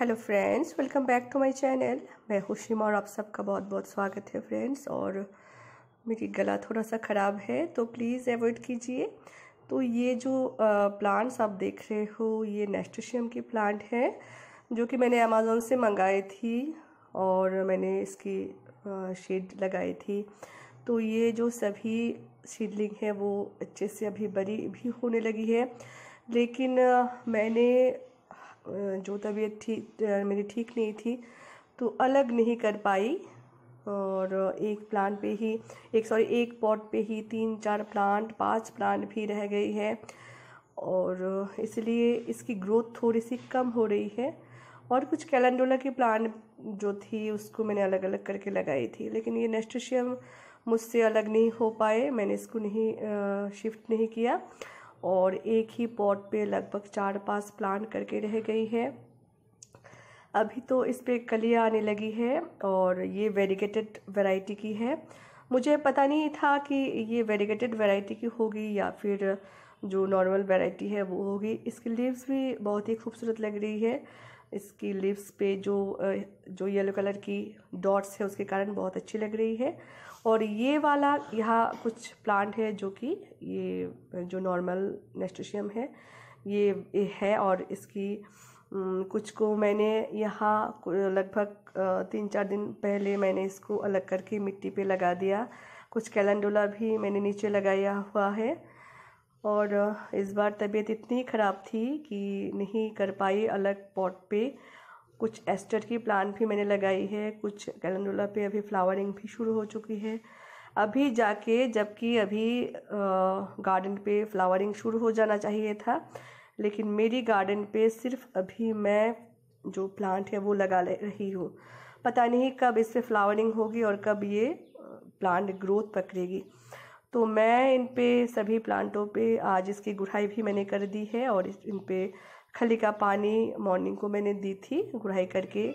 hello friends welcome back to my channel मैं खुशी और आप सबका बहुत बहुत स्वागत है फ्रेंड्स और मेरी गला थोड़ा सा ख़राब है तो प्लीज़ अवॉइड कीजिए तो ये जो प्लांट्स आप देख रहे हो ये नेस्टोशियम की प्लांट है जो कि मैंने अमेज़ोन से मंगाई थी और मैंने इसकी शेड लगाई थी तो ये जो सभी शीडलिंग है वो अच्छे से अभी बड़ी भी होने लगी है लेकिन मैंने जो तबीयत ठीक मेरी ठीक नहीं थी तो अलग नहीं कर पाई और एक प्लांट पे ही एक सॉरी एक पॉट पे ही तीन चार प्लांट पांच प्लांट भी रह गई है और इसलिए इसकी ग्रोथ थोड़ी सी कम हो रही है और कुछ कैलेंडोला की प्लांट जो थी उसको मैंने अलग अलग करके लगाई थी लेकिन ये नेस्टेशियम मुझसे अलग नहीं हो पाए मैंने इसको नहीं शिफ्ट नहीं किया और एक ही पॉट पे लगभग चार पांच प्लांट करके रह गई है अभी तो इस पर कलियाँ आने लगी है और ये वेरीगेटेड वैरायटी की है मुझे पता नहीं था कि ये वेरीगेटेड वैरायटी की होगी या फिर जो नॉर्मल वैरायटी है वो होगी इसकी लीव्स भी बहुत ही खूबसूरत लग रही है इसकी लिप्स पे जो जो येलो कलर की डॉट्स है उसके कारण बहुत अच्छी लग रही है और ये वाला यहाँ कुछ प्लांट है जो कि ये जो नॉर्मल नेस्टोशियम है ये है और इसकी कुछ को मैंने यहाँ लगभग तीन चार दिन पहले मैंने इसको अलग करके मिट्टी पे लगा दिया कुछ कैलेंडोला भी मैंने नीचे लगाया हुआ है और इस बार तबीयत इतनी ख़राब थी कि नहीं कर पाई अलग पॉट पे कुछ एस्टर की प्लांट भी मैंने लगाई है कुछ कैलेंडोला पे अभी फ्लावरिंग भी शुरू हो चुकी है अभी जाके जबकि अभी गार्डन पे फ्लावरिंग शुरू हो जाना चाहिए था लेकिन मेरी गार्डन पे सिर्फ अभी मैं जो प्लांट है वो लगा ले रही हूँ पता नहीं कब इससे फ्लावरिंग होगी और कब ये प्लांट ग्रोथ पकड़ेगी तो मैं इन पे सभी प्लांटों पे आज इसकी गुड़ाई भी मैंने कर दी है और इन पे खली का पानी मॉर्निंग को मैंने दी थी गुड़ाई करके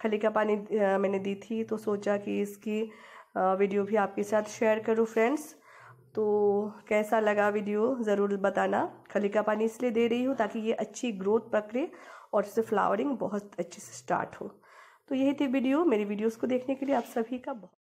खली का पानी मैंने दी थी तो सोचा कि इसकी वीडियो भी आपके साथ शेयर करूं फ्रेंड्स तो कैसा लगा वीडियो ज़रूर बताना खली का पानी इसलिए दे रही हूँ ताकि ये अच्छी ग्रोथ पकड़े और उससे फ्लावरिंग बहुत अच्छे से स्टार्ट हो तो यही थी वीडियो मेरी वीडियोस को देखने के लिए आप सभी का बहुत